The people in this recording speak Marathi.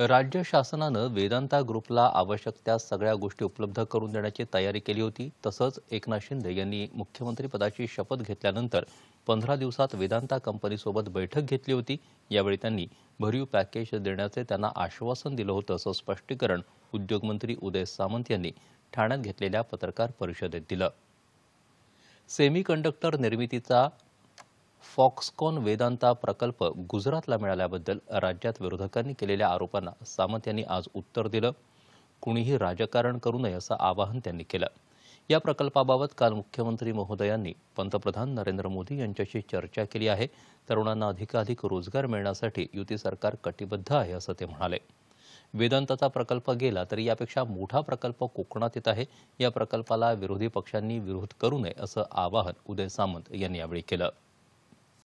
राज्य शासनानं वेदांता ग्रुपला आवश्यक त्या सगळ्या गोष्टी उपलब्ध करून देण्याची तयारी केली होती तसंच एकनाथ शिंदे यांनी मुख्यमंत्रीपदाची शपथ घेतल्यानंतर पंधरा दिवसात वेदांता कंपनीसोबत बैठक घेतली होती यावेळी त्यांनी भरीव पॅकेज देण्याचे त्यांना आश्वासन दिलं होतं असं स्पष्टीकरण उद्योगमंत्री उदय सामंत यांनी ठाण्यात घेतलेल्या पत्रकार परिषदेत दिलं सेमी कंडक्टर निर्मितीचा फॉक्सकॉन वेदांता प्रकल्प गुजरातला मिळाल्याबद्दल राज्यात विरोधकांनी केलेल्या आरोपांना सामंत यांनी आज उत्तर दिलं कुणीही राजकारण करू नये असं आवाहन त्यांनी केलं या प्रकल्पाबाबत काल मुख्यमंत्री महोदयांनी पंतप्रधान नरेंद्र मोदी यांच्याशी चर्चा केली आहे तरुणांना अधिकाधिक रोजगार मिळण्यासाठी युती सरकार कटिबद्ध आहे असं ते म्हणाले वेदांताचा प्रकल्प गेला तरी यापेक्षा मोठा प्रकल्प कोकणात येत आहे या प्रकल्पाला विरोधी पक्षांनी विरोध करू नये असं आवाहन उदय सामंत यांनी यावेळी केलं